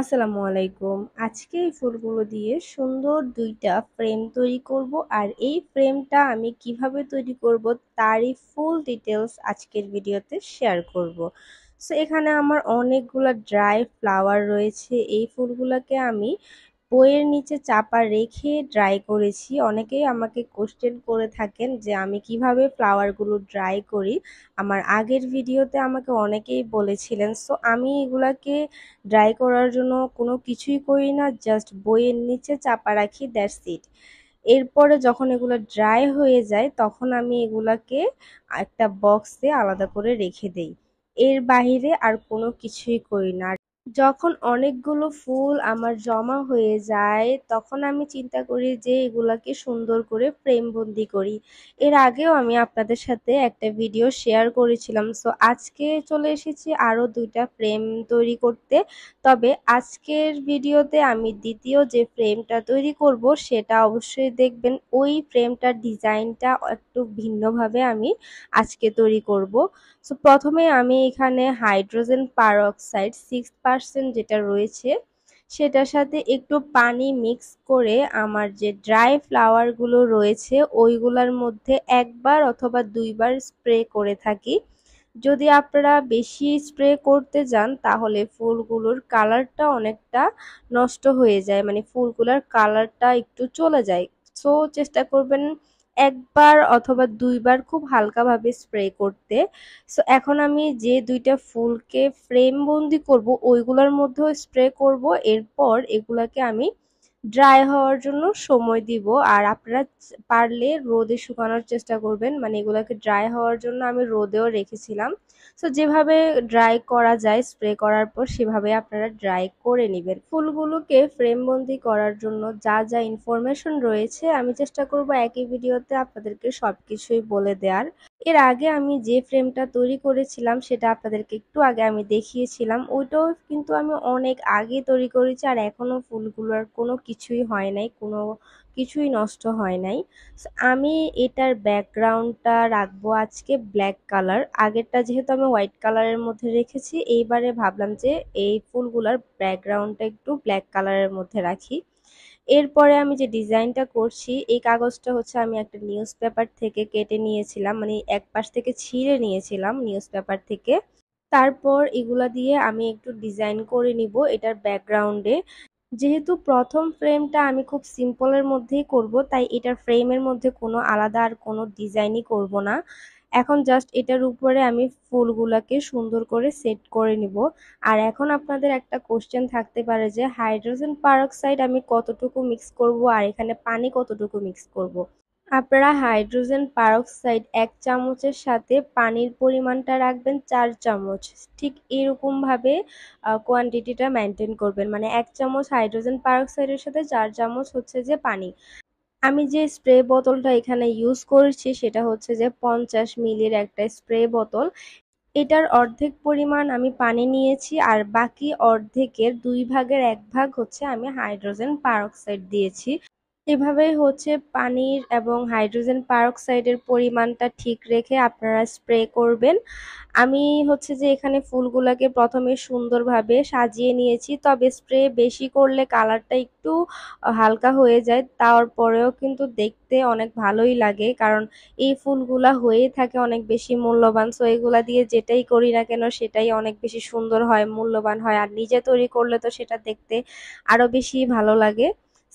আসসালামু আলাইকুম আজকে এই ফুলগুলো দিয়ে সুন্দর দুইটা ফ্রেম তৈরি করব আর এই ফ্রেমটা আমি কিভাবে তৈরি করব তারই ফুল ডিটেলস আজকের ভিডিওতে শেয়ার করব। সো এখানে আমার অনেকগুলো ড্রাই ফ্লাওয়ার রয়েছে এই ফুলগুলোকে আমি বইয়ের নিচে চাপা রেখে ড্রাই করেছি অনেকেই আমাকে কোশ্চেন করে থাকেন যে আমি কিভাবে ফ্লাওয়ারগুলো ড্রাই করি আমার আগের ভিডিওতে আমাকে অনেকেই বলেছিলেন সো আমি এগুলাকে ড্রাই করার জন্য কোনো কিছুই করি না জাস্ট বইয়ের নিচে চাপা রাখি দ্যাটস ইট এরপরে যখন এগুলো ড্রাই হয়ে যায় তখন আমি এগুলাকে একটা বক্সে আলাদা করে রেখে দেই এর বাহিরে আর কোনো কিছুই করি না যখন অনেকগুলো ফুল আমার জমা হয়ে যায় তখন আমি চিন্তা করি যে এগুলাকে সুন্দর করে প্রেমবন্দি করি এর আগেও আমি আপনাদের সাথে একটা ভিডিও শেয়ার করেছিলাম সো আজকে চলে এসেছি আরও দুইটা ফ্রেম তৈরি করতে তবে আজকের ভিডিওতে আমি দ্বিতীয় যে ফ্রেমটা তৈরি করব সেটা অবশ্যই দেখবেন ওই ফ্রেমটার ডিজাইনটা একটু ভিন্নভাবে আমি আজকে তৈরি করব সো প্রথমে আমি এখানে হাইড্রোজেন পারঅক্সাইড সিক্স পার্সেন্ট যেটা রয়েছে সেটার সাথে একটু পানি মিক্স করে আমার যে ড্রাই ফ্লাওয়ারগুলো রয়েছে ওইগুলোর মধ্যে একবার অথবা দুইবার স্প্রে করে থাকি যদি আপনারা বেশি স্প্রে করতে যান তাহলে ফুলগুলোর কালারটা অনেকটা নষ্ট হয়ে যায় মানে ফুলগুলোর কালারটা একটু চলে যায় সো চেষ্টা করবেন একবার অথবা দুইবার খুব হালকাভাবে স্প্রে করতে সো এখন আমি যে দুইটা ফুলকে ফ্রেমবন্দি করব ওইগুলোর মধ্যেও স্প্রে করব এরপর এগুলাকে আমি ড্রাই হওয়ার জন্য সময় দিব আর আপনারা পারলে রোদে শুকানোর চেষ্টা করবেন মানে এগুলোকে ড্রাই হওয়ার জন্য আমি রোদেও রেখেছিলাম সো যেভাবে ড্রাই করা যায় স্প্রে করার পর সেভাবে আপনারা ড্রাই করে নেবেন ফুলগুলোকে ফ্রেমবন্দি করার জন্য যা যা ইনফরমেশন রয়েছে আমি চেষ্টা করব একই ভিডিওতে আপনাদেরকে সব কিছুই বলে দেওয়ার এর আগে আমি যে ফ্রেমটা তৈরি করেছিলাম সেটা আপনাদেরকে একটু আগে আমি দেখিয়েছিলাম ওইটাও কিন্তু আমি অনেক আগে তৈরি করেছি আর এখনও ফুলগুলোর কোনো কিছুই হয় নাই কোনো কিছুই নষ্ট হয় নাই আমি এটার ব্যাকগ্রাউন্ডটা রাখবো আজকে ব্ল্যাক কালার আগেরটা যেহেতু আমি হোয়াইট কালারের মধ্যে রেখেছি এইবারে ভাবলাম যে এই ফুলগুলার ব্যাকগ্রাউন্ডটা একটু ব্ল্যাক কালারের মধ্যে রাখি এরপরে আমি যে ডিজাইনটা করছি এই কাগজটা হচ্ছে আমি একটা নিউজ পেপার থেকে কেটে নিয়েছিলাম মানে এক পাশ থেকে ছিঁড়ে নিয়েছিলাম নিউজ পেপার থেকে তারপর এগুলা দিয়ে আমি একটু ডিজাইন করে নিব এটার ব্যাকগ্রাউন্ডে যেহেতু প্রথম ফ্রেমটা আমি খুব সিম্পলের মধ্যেই করব তাই এটার ফ্রেমের মধ্যে কোনো আলাদা আর কোনো ডিজাইনই করব না এখন জাস্ট এটার উপরে আমি ফুলগুলোকে সুন্দর করে সেট করে নিব আর এখন আপনাদের একটা কোশ্চেন থাকতে পারে যে হাইড্রোজেন পারক্সাইড আমি কতটুকু মিক্স করব আর এখানে পানি কতটুকু মিক্স করব। আপনারা হাইড্রোজেন পারক্সাইড এক চামচের সাথে পানির পরিমাণটা রাখবেন চার চামচ ঠিক এরকমভাবে কোয়ান্টিটিটা মেনটেন করবেন মানে এক চামচ হাইড্রোজেন পারক্সাইডের সাথে চার চামচ হচ্ছে যে পানি আমি যে স্প্রে বোতলটা এখানে ইউজ করছি সেটা হচ্ছে যে পঞ্চাশ মিলির একটা স্প্রে বোতল এটার অর্ধেক পরিমাণ আমি পানি নিয়েছি আর বাকি অর্ধেকের দুই ভাগের এক ভাগ হচ্ছে আমি হাইড্রোজেন পারক্সাইড দিয়েছি এভাবে হচ্ছে পানির এবং হাইড্রোজেন পারক্সাইডের পরিমাণটা ঠিক রেখে আপনারা স্প্রে করবেন আমি হচ্ছে যে এখানে ফুলগুলোকে প্রথমে সুন্দরভাবে সাজিয়ে নিয়েছি তবে স্প্রে বেশি করলে কালারটা একটু হালকা হয়ে যায় তারপরেও কিন্তু দেখতে অনেক ভালোই লাগে কারণ এই ফুলগুলা হয়ে থাকে অনেক বেশি মূল্যবান সো এগুলা দিয়ে যেটাই করি না কেন সেটাই অনেক বেশি সুন্দর হয় মূল্যবান হয় আর নিজে তৈরি করলে তো সেটা দেখতে আরও বেশি ভালো লাগে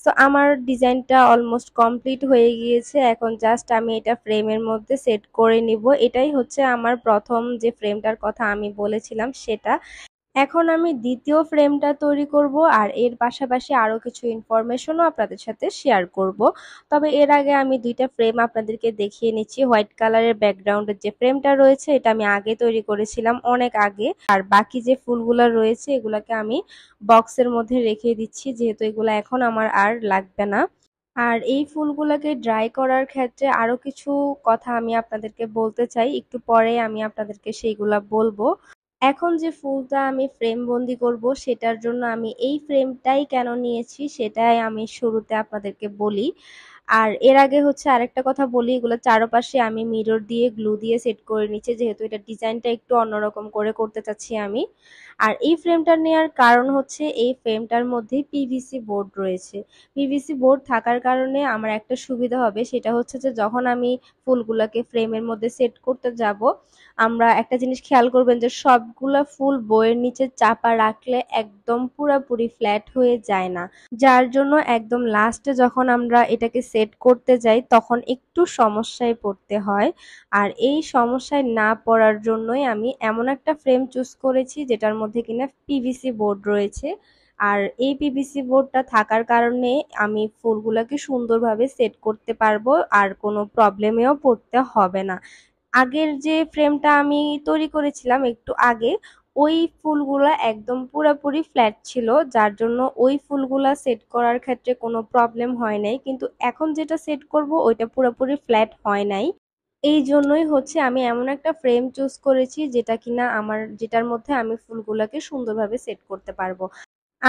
সো আমার ডিজাইনটা অলমোস্ট কমপ্লিট হয়ে গিয়েছে এখন জাস্ট আমি এটা ফ্রেমের মধ্যে সেট করে নিব এটাই হচ্ছে আমার প্রথম যে ফ্রেমটার কথা আমি বলেছিলাম সেটা এখন আমি দ্বিতীয় ফ্রেমটা তৈরি করব আর এর পাশাপাশি আরও কিছু ইনফরমেশনও আপনাদের সাথে শেয়ার করব তবে এর আগে আমি দুইটা ফ্রেম আপনাদেরকে দেখিয়ে নিচ্ছি হোয়াইট কালারের ব্যাকগ্রাউন্ডের যে ফ্রেমটা রয়েছে এটা আমি আগে তৈরি করেছিলাম অনেক আগে আর বাকি যে ফুলগুলো রয়েছে এগুলাকে আমি বক্সের মধ্যে রেখে দিচ্ছি যেহেতু এগুলো এখন আমার আর লাগবে না আর এই ফুলগুলোকে ড্রাই করার ক্ষেত্রে আরও কিছু কথা আমি আপনাদেরকে বলতে চাই একটু পরে আমি আপনাদেরকে সেইগুলা বলবো এখন যে ফুলটা আমি ফ্রেম বন্দি করব সেটার জন্য আমি এই ফ্রেমটাই কেন নিয়েছি সেটাই আমি শুরুতে আপনাদেরকে বলি আর এর আগে হচ্ছে আরেকটা কথা বলি এগুলো চারপাশে আমি মিরর দিয়ে গ্লু দিয়ে সেট করে নিচ্ছি যেহেতু এটা ডিজাইনটা একটু অন্যরকম করে করতে চাচ্ছি আমি আর এই ফ্রেমটা নেওয়ার কারণ হচ্ছে এই ফ্রেমটার মধ্যে পিভিসি বোর্ড রয়েছে পিভিসি বোর্ড থাকার কারণে আমার একটা সুবিধা হবে সেটা হচ্ছে যে যখন আমি ফুলগুলোকে ফ্রেমের মধ্যে সেট করতে যাব আমরা একটা জিনিস খেয়াল করবেন যে সবগুলা ফুল বইয়ের নিচে চাপা রাখলে একদম পুরাপুরি ফ্ল্যাট হয়ে যায় না যার জন্য একদম লাস্টে যখন আমরা এটাকে সেট করতে যাই তখন একটু সমস্যায় পড়তে হয় আর এই সমস্যায় না পড়ার জন্যই আমি এমন একটা ফ্রেম চুজ করেছি যেটার মধ্যে কিনা পিভিসি বোর্ড রয়েছে আর এই পিভিসি বোর্ডটা থাকার কারণে আমি ফুলগুলোকে সুন্দরভাবে সেট করতে পারবো আর কোনো প্রবলেমেও পড়তে হবে না আগের যে ফ্রেমটা আমি তৈরি করেছিলাম একটু আগে ওই ফুলগুলো একদম পুরাপুরি ফ্ল্যাট ছিল যার জন্য ওই ফুলগুলো সেট করার ক্ষেত্রে কোনো প্রবলেম হয় নাই কিন্তু এখন যেটা সেট করব ওইটা পুরোপুরি ফ্ল্যাট হয় নাই এই জন্যই হচ্ছে আমি এমন একটা ফ্রেম চুজ করেছি যেটা কিনা আমার যেটার মধ্যে আমি ফুলগুলোকে সুন্দরভাবে সেট করতে পারবো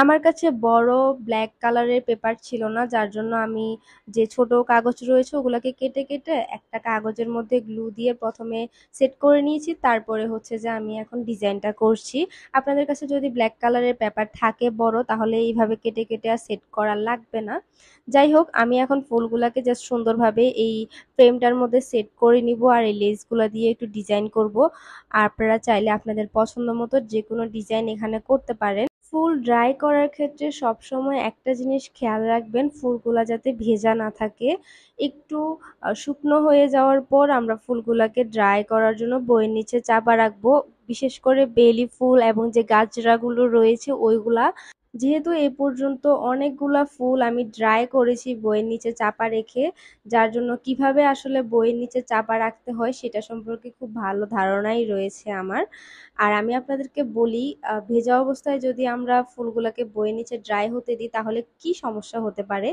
আমার কাছে বড় ব্ল্যাক কালারের পেপার ছিল না যার জন্য আমি যে ছোট কাগজ রয়েছে ওগুলোকে কেটে কেটে একটা কাগজের মধ্যে গ্লু দিয়ে প্রথমে সেট করে নিয়েছি তারপরে হচ্ছে যে আমি এখন ডিজাইনটা করছি আপনাদের কাছে যদি ব্ল্যাক কালারের পেপার থাকে বড় তাহলে এইভাবে কেটে কেটে আর সেট করা লাগবে না যাই হোক আমি এখন ফুলগুলাকে জাস্ট সুন্দরভাবে এই ফ্রেমটার মধ্যে সেট করে নিব আর এই লেসগুলো দিয়ে একটু ডিজাইন করব আপনারা চাইলে আপনাদের পছন্দ মতো যে কোনো ডিজাইন এখানে করতে পারেন ফুল ড্রাই করার ক্ষেত্রে সবসময় একটা জিনিস খেয়াল রাখবেন ফুলগুলা যাতে ভেজা না থাকে একটু শুকনো হয়ে যাওয়ার পর আমরা ফুলগুলাকে ড্রাই করার জন্য বইয়ের নিচে চাপা রাখবো বিশেষ করে বেলি ফুল এবং যে গাছরাগুলো রয়েছে ওইগুলা যেহেতু এ পর্যন্ত অনেকগুলা ফুল আমি ড্রাই করেছি বইয়ের নিচে চাপা রেখে যার জন্য কিভাবে আসলে বইয়ের নিচে চাপা রাখতে হয় সেটা সম্পর্কে খুব ভালো ধারণাই রয়েছে আমার আর আমি আপনাদেরকে বলি ভেজা অবস্থায় যদি আমরা ফুলগুলোকে বয়ে নিচে ড্রাই হতে দিই তাহলে কি সমস্যা হতে পারে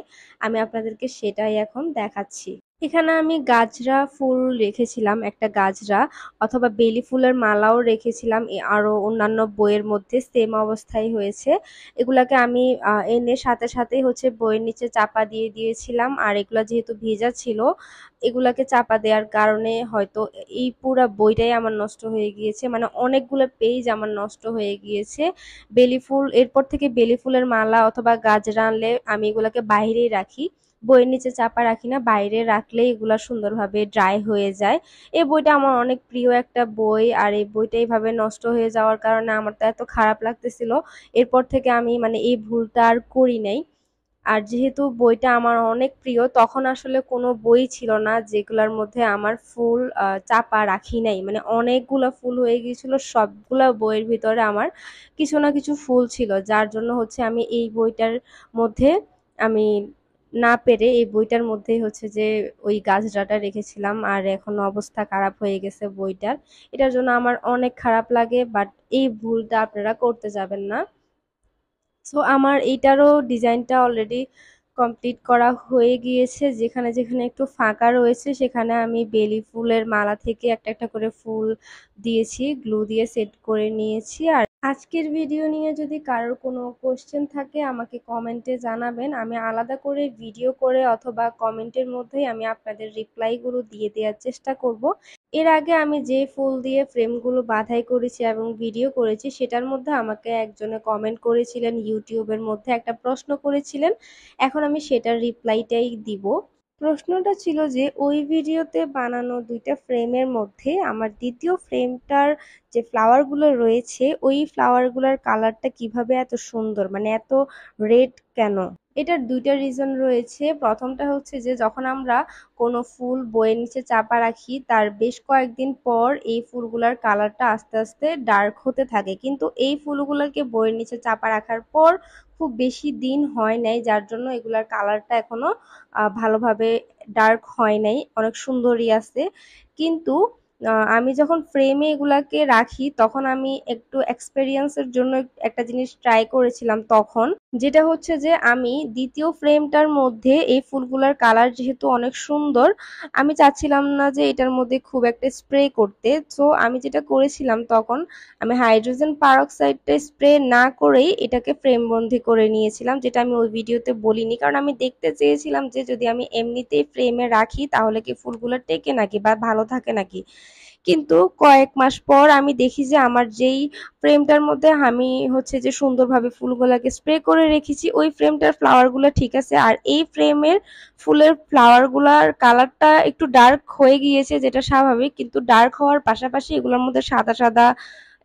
আমি আপনাদেরকে সেটাই এখন দেখাচ্ছি এখানে আমি গাজরা ফুল রেখেছিলাম একটা গাজরা অথবা বেলি ফুলের মালাও রেখেছিলাম আরও অন্যান্য বইয়ের মধ্যে সেম অবস্থায় হয়েছে এগুলাকে আমি এনে সাথে সাথেই হচ্ছে বইয়ের নিচে চাপা দিয়ে দিয়েছিলাম আর এগুলো যেহেতু ভেজা ছিল এগুলাকে চাপা দেওয়ার কারণে হয়তো এই পুরা বইটাই আমার নষ্ট হয়ে গিয়েছে মানে অনেকগুলো অনেকগুলো পেজ আমার নষ্ট হয়ে গিয়েছে বেলি ফুল এরপর থেকে বেলি ফুলের মালা অথবা গাজরা আনলে আমি এগুলোকে বাইরেই রাখি বইয়ের নিচে চাপা রাখি না বাইরে রাখলে এগুলা সুন্দরভাবে ড্রাই হয়ে যায় এই বইটা আমার অনেক প্রিয় একটা বই আর এই বইটা এইভাবে নষ্ট হয়ে যাওয়ার কারণে আমার তো এত খারাপ লাগতেছিল এরপর থেকে আমি মানে এই ভুলটা আর করি নাই আর যেহেতু বইটা আমার অনেক প্রিয় তখন আসলে কোনো বই ছিল না যেগুলোর মধ্যে আমার ফুল চাপা রাখি নাই মানে অনেকগুলো ফুল হয়ে গিয়েছিল সবগুলো বইয়ের ভিতরে আমার কিছু না কিছু ফুল ছিল যার জন্য হচ্ছে আমি এই বইটার মধ্যে আমি না পেরে এই বইটার মধ্যেই হচ্ছে যে ওই ডাটা রেখেছিলাম আর এখন অবস্থা খারাপ হয়ে গেছে বইটার এটার জন্য আমার অনেক খারাপ লাগে বাট এই ভুলটা আপনারা করতে যাবেন না সো আমার এইটারও ডিজাইনটা অলরেডি কমপ্লিট করা হয়ে গিয়েছে যেখানে যেখানে একটু ফাঁকা রয়েছে সেখানে আমি বেলি ফুলের মালা থেকে একটা একটা করে ফুল দিয়েছি গ্লু দিয়ে সেট করে নিয়েছি আর আজকের ভিডিও নিয়ে যদি কারোর কোনো কোশ্চেন থাকে আমাকে কমেন্টে জানাবেন আমি আলাদা করে ভিডিও করে অথবা কমেন্টের মধ্যেই আমি আপনাদের রিপ্লাইগুলো দিয়ে দেওয়ার চেষ্টা করব এর আগে আমি যে ফুল দিয়ে ফ্রেমগুলো বাধাই করেছি এবং ভিডিও করেছি সেটার মধ্যে আমাকে একজনে কমেন্ট করেছিলেন ইউটিউবের মধ্যে একটা প্রশ্ন করেছিলেন এখন আমি সেটার রিপ্লাইটাই দিব প্রশ্নটা ছিল যে ওই ভিডিওতে বানানো দুইটা ফ্রেমের মধ্যে আমার দ্বিতীয় ফ্রেমটার যে ফ্লাওয়ারগুলো রয়েছে ওই ফ্লাওয়ারগুলোর কালারটা কিভাবে এত সুন্দর মানে এত রেড কেন এটার দুইটা রিজন রয়েছে প্রথমটা হচ্ছে যে যখন আমরা কোনো ফুল বইয়ের নিচে চাপা রাখি তার বেশ কয়েকদিন পর এই ফুলগুলার কালারটা আস্তে আস্তে ডার্ক হতে থাকে কিন্তু এই ফুলগুলোকে বইয়ের নিচে চাপা রাখার পর খুব বেশি দিন হয় নাই যার জন্য এগুলার কালারটা এখনো ভালোভাবে ডার্ক হয় নাই অনেক সুন্দরই আছে কিন্তু আমি যখন ফ্রেমে এগুলাকে রাখি তখন আমি একটু এক্সপেরিয়েন্সের জন্য একটা জিনিস ট্রাই করেছিলাম তখন যেটা হচ্ছে যে আমি দ্বিতীয় ফ্রেমটার মধ্যে এই ফুলগুলার কালার যেহেতু অনেক সুন্দর আমি চাচ্ছিলাম না যে এটার মধ্যে খুব একটা স্প্রে করতে তো আমি যেটা করেছিলাম তখন আমি হাইড্রোজেন পারক্সাইডটা স্প্রে না করেই এটাকে ফ্রেমবন্দি করে নিয়েছিলাম যেটা আমি ওই ভিডিওতে বলিনি কারণ আমি দেখতে চেয়েছিলাম যে যদি আমি এমনিতেই ফ্রেমে রাখি তাহলে কি ফুলগুলো টেকে নাকি বা ভালো থাকে নাকি কিন্তু কয়েক মাস পর আমি দেখি যে আমার যেই ফ্রেমটার মধ্যে আমি হচ্ছে যে সুন্দরভাবে ফুলগুলাকে স্প্রে করে রেখেছি ওই ফ্রেমটার ফ্লাওয়ারগুলো ঠিক আছে আর এই ফ্রেমের ফুলের ফ্লাওয়ারগুলার কালারটা একটু ডার্ক হয়ে গিয়েছে যেটা স্বাভাবিক কিন্তু ডার্ক হওয়ার পাশাপাশি এগুলোর মধ্যে সাদা সাদা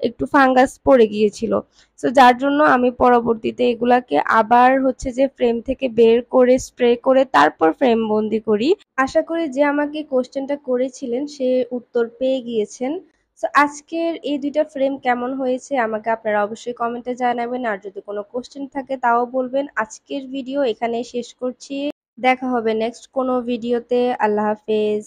একটু ফাঙ্গাস পড়ে গিয়েছিল সো যার জন্য আমি পরবর্তীতে এগুলাকে আবার হচ্ছে যে ফ্রেম থেকে বের করে স্প্রে করে তারপর ফ্রেম বন্দি করি আশা করি যে আমাকে কোশ্চেনটা করেছিলেন সে উত্তর পেয়ে গিয়েছেন সো আজকের এই দুইটা ফ্রেম কেমন হয়েছে আমাকে আপনারা অবশ্যই কমেন্টে জানাবেন আর যদি কোনো কোশ্চেন থাকে তাও বলবেন আজকের ভিডিও এখানে শেষ করছি দেখা হবে নেক্সট কোনো ভিডিওতে আল্লাহ হাফেজ